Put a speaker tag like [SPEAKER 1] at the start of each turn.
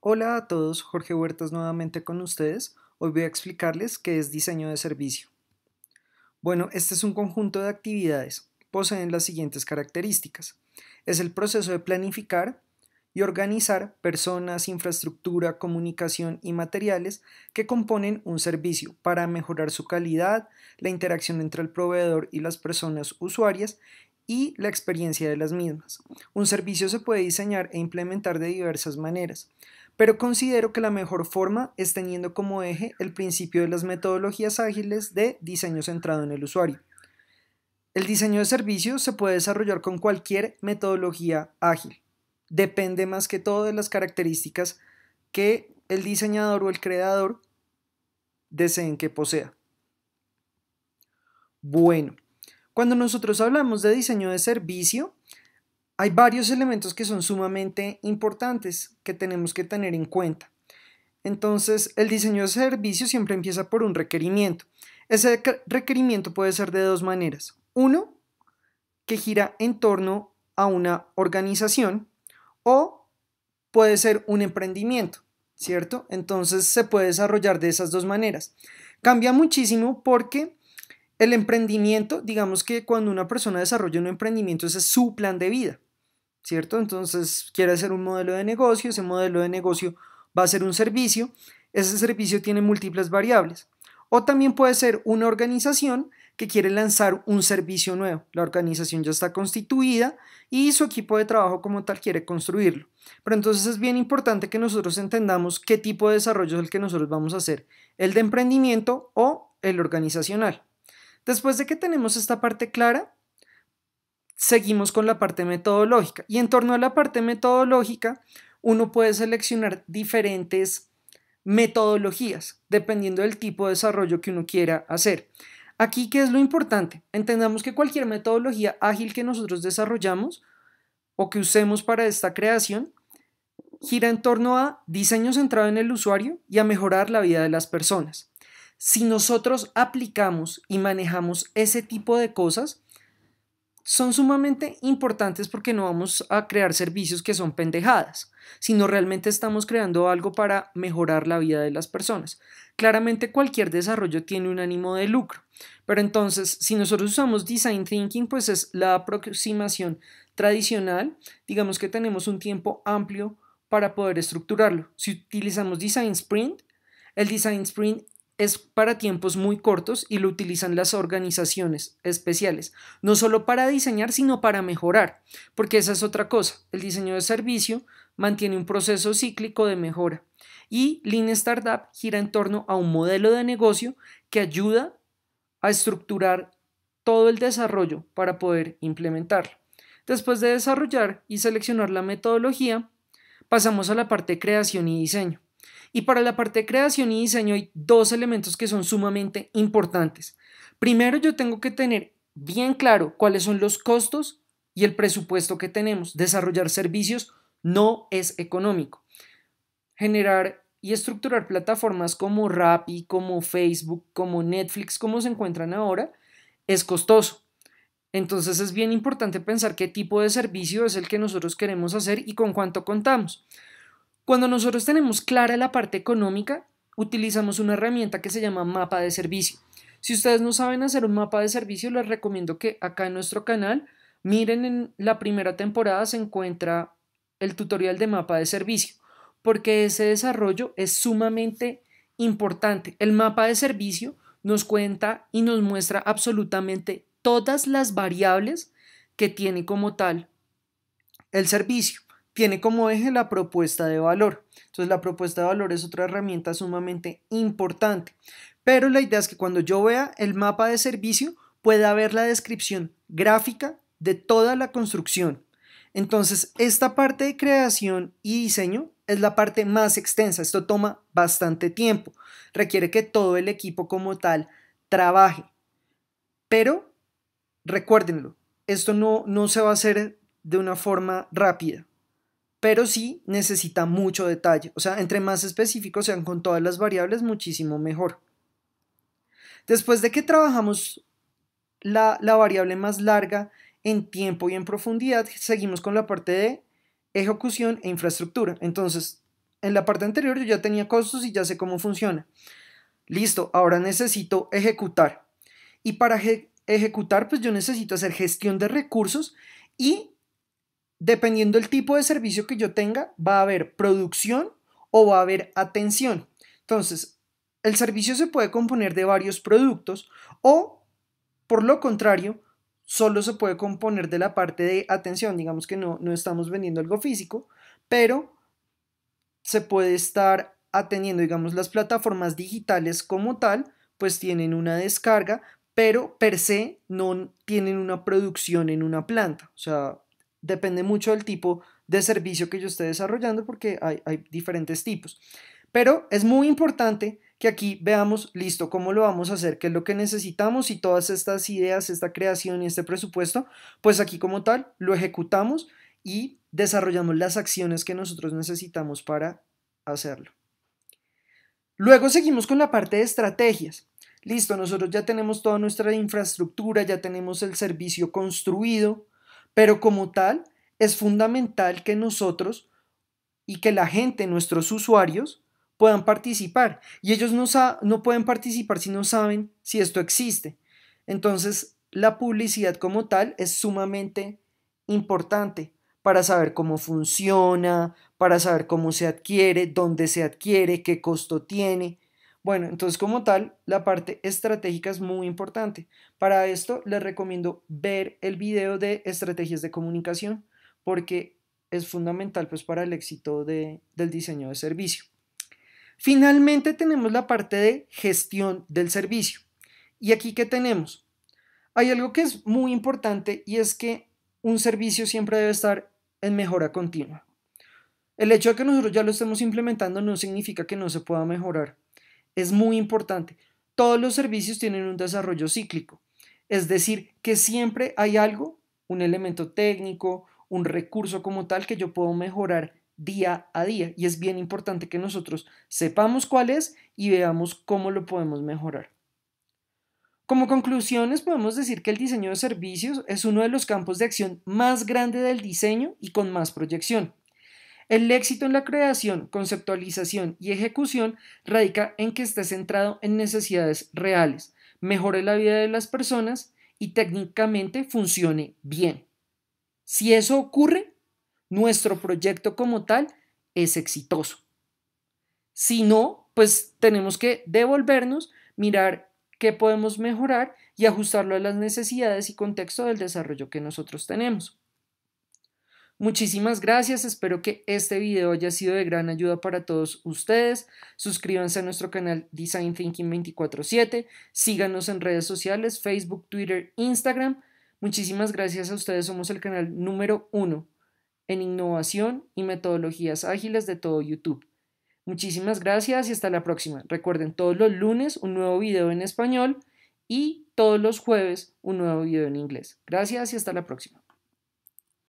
[SPEAKER 1] Hola a todos, Jorge Huertas nuevamente con ustedes. Hoy voy a explicarles qué es diseño de servicio. Bueno, este es un conjunto de actividades. Poseen las siguientes características. Es el proceso de planificar y organizar personas, infraestructura, comunicación y materiales que componen un servicio para mejorar su calidad, la interacción entre el proveedor y las personas usuarias y la experiencia de las mismas. Un servicio se puede diseñar e implementar de diversas maneras pero considero que la mejor forma es teniendo como eje el principio de las metodologías ágiles de diseño centrado en el usuario. El diseño de servicio se puede desarrollar con cualquier metodología ágil. Depende más que todo de las características que el diseñador o el creador deseen que posea. Bueno, cuando nosotros hablamos de diseño de servicio, hay varios elementos que son sumamente importantes que tenemos que tener en cuenta. Entonces, el diseño de servicio siempre empieza por un requerimiento. Ese requerimiento puede ser de dos maneras. Uno, que gira en torno a una organización o puede ser un emprendimiento, ¿cierto? Entonces se puede desarrollar de esas dos maneras. Cambia muchísimo porque el emprendimiento, digamos que cuando una persona desarrolla un emprendimiento, ese es su plan de vida. ¿cierto? Entonces quiere hacer un modelo de negocio, ese modelo de negocio va a ser un servicio, ese servicio tiene múltiples variables. O también puede ser una organización que quiere lanzar un servicio nuevo. La organización ya está constituida y su equipo de trabajo como tal quiere construirlo. Pero entonces es bien importante que nosotros entendamos qué tipo de desarrollo es el que nosotros vamos a hacer, el de emprendimiento o el organizacional. Después de que tenemos esta parte clara, seguimos con la parte metodológica. Y en torno a la parte metodológica, uno puede seleccionar diferentes metodologías, dependiendo del tipo de desarrollo que uno quiera hacer. Aquí, ¿qué es lo importante? Entendamos que cualquier metodología ágil que nosotros desarrollamos o que usemos para esta creación gira en torno a diseño centrado en el usuario y a mejorar la vida de las personas. Si nosotros aplicamos y manejamos ese tipo de cosas, son sumamente importantes porque no vamos a crear servicios que son pendejadas, sino realmente estamos creando algo para mejorar la vida de las personas. Claramente cualquier desarrollo tiene un ánimo de lucro, pero entonces si nosotros usamos design thinking, pues es la aproximación tradicional, digamos que tenemos un tiempo amplio para poder estructurarlo. Si utilizamos design sprint, el design sprint es para tiempos muy cortos y lo utilizan las organizaciones especiales, no solo para diseñar, sino para mejorar, porque esa es otra cosa. El diseño de servicio mantiene un proceso cíclico de mejora y Lean Startup gira en torno a un modelo de negocio que ayuda a estructurar todo el desarrollo para poder implementarlo. Después de desarrollar y seleccionar la metodología, pasamos a la parte creación y diseño. Y para la parte de creación y diseño hay dos elementos que son sumamente importantes. Primero, yo tengo que tener bien claro cuáles son los costos y el presupuesto que tenemos. Desarrollar servicios no es económico. Generar y estructurar plataformas como Rappi, como Facebook, como Netflix, como se encuentran ahora, es costoso. Entonces es bien importante pensar qué tipo de servicio es el que nosotros queremos hacer y con cuánto contamos. Cuando nosotros tenemos clara la parte económica, utilizamos una herramienta que se llama mapa de servicio. Si ustedes no saben hacer un mapa de servicio, les recomiendo que acá en nuestro canal miren en la primera temporada se encuentra el tutorial de mapa de servicio, porque ese desarrollo es sumamente importante. El mapa de servicio nos cuenta y nos muestra absolutamente todas las variables que tiene como tal el servicio tiene como eje la propuesta de valor. Entonces la propuesta de valor es otra herramienta sumamente importante. Pero la idea es que cuando yo vea el mapa de servicio pueda ver la descripción gráfica de toda la construcción. Entonces esta parte de creación y diseño es la parte más extensa. Esto toma bastante tiempo. Requiere que todo el equipo como tal trabaje. Pero recuérdenlo, esto no, no se va a hacer de una forma rápida pero sí necesita mucho detalle. O sea, entre más específicos sean con todas las variables, muchísimo mejor. Después de que trabajamos la, la variable más larga en tiempo y en profundidad, seguimos con la parte de ejecución e infraestructura. Entonces, en la parte anterior yo ya tenía costos y ya sé cómo funciona. Listo, ahora necesito ejecutar. Y para ejecutar, pues yo necesito hacer gestión de recursos y dependiendo del tipo de servicio que yo tenga, va a haber producción o va a haber atención. Entonces, el servicio se puede componer de varios productos o, por lo contrario, solo se puede componer de la parte de atención. Digamos que no, no estamos vendiendo algo físico, pero se puede estar atendiendo, digamos, las plataformas digitales como tal, pues tienen una descarga, pero per se no tienen una producción en una planta. O sea, depende mucho del tipo de servicio que yo esté desarrollando porque hay, diferentes tipos. Pero es muy importante que aquí veamos, listo, cómo lo vamos a hacer, qué es lo que necesitamos y todas estas ideas, esta creación y este presupuesto, pues aquí como tal lo ejecutamos y desarrollamos las acciones que nosotros necesitamos para hacerlo. Luego seguimos con la parte de estrategias. Listo, nosotros ya tenemos toda nuestra infraestructura, ya tenemos el servicio construido, pero como tal, es fundamental que nosotros y que la gente, nuestros usuarios, puedan participar. Y ellos no, no pueden participar si no saben si esto existe. Entonces, la publicidad como tal es sumamente importante para saber cómo funciona, para saber cómo se adquiere, dónde se adquiere, qué costo tiene, bueno, entonces como tal, la parte estratégica es muy importante. Para esto les recomiendo ver el video de estrategias de comunicación porque es fundamental pues para el éxito del diseño de servicio. Finalmente tenemos la parte de gestión del servicio. ¿Y aquí qué tenemos? Hay algo que es muy importante y es que un servicio siempre debe estar en mejora continua. El hecho de que nosotros ya lo estemos implementando no significa que no se pueda mejorar es muy importante. Todos los servicios tienen un desarrollo cíclico, es decir, que siempre hay algo, un elemento técnico, un recurso como tal que yo puedo mejorar día a día y es bien importante que nosotros sepamos cuál es y veamos cómo lo podemos mejorar. Como conclusiones podemos decir que el diseño de servicios es uno de los campos de acción más grande del diseño y con más proyección. El éxito en la creación, conceptualización y ejecución radica en que esté centrado en necesidades reales, mejore la vida de las personas y técnicamente funcione bien. Si eso ocurre, nuestro proyecto como tal es exitoso. Si no, pues tenemos que devolvernos, mirar qué podemos mejorar y ajustarlo a las necesidades y contexto del desarrollo que nosotros tenemos. Muchísimas gracias, espero que este video haya sido de gran ayuda para todos ustedes. Suscríbanse a nuestro canal Design Thinking 24/7, síganos en redes sociales, Facebook, Twitter, Instagram. Muchísimas gracias a ustedes, somos el canal número uno en innovación y metodologías ágiles de todo YouTube. Muchísimas gracias y hasta la próxima. Recuerden, todos los lunes un nuevo video en español y todos los jueves un nuevo video en inglés. Gracias y hasta la próxima.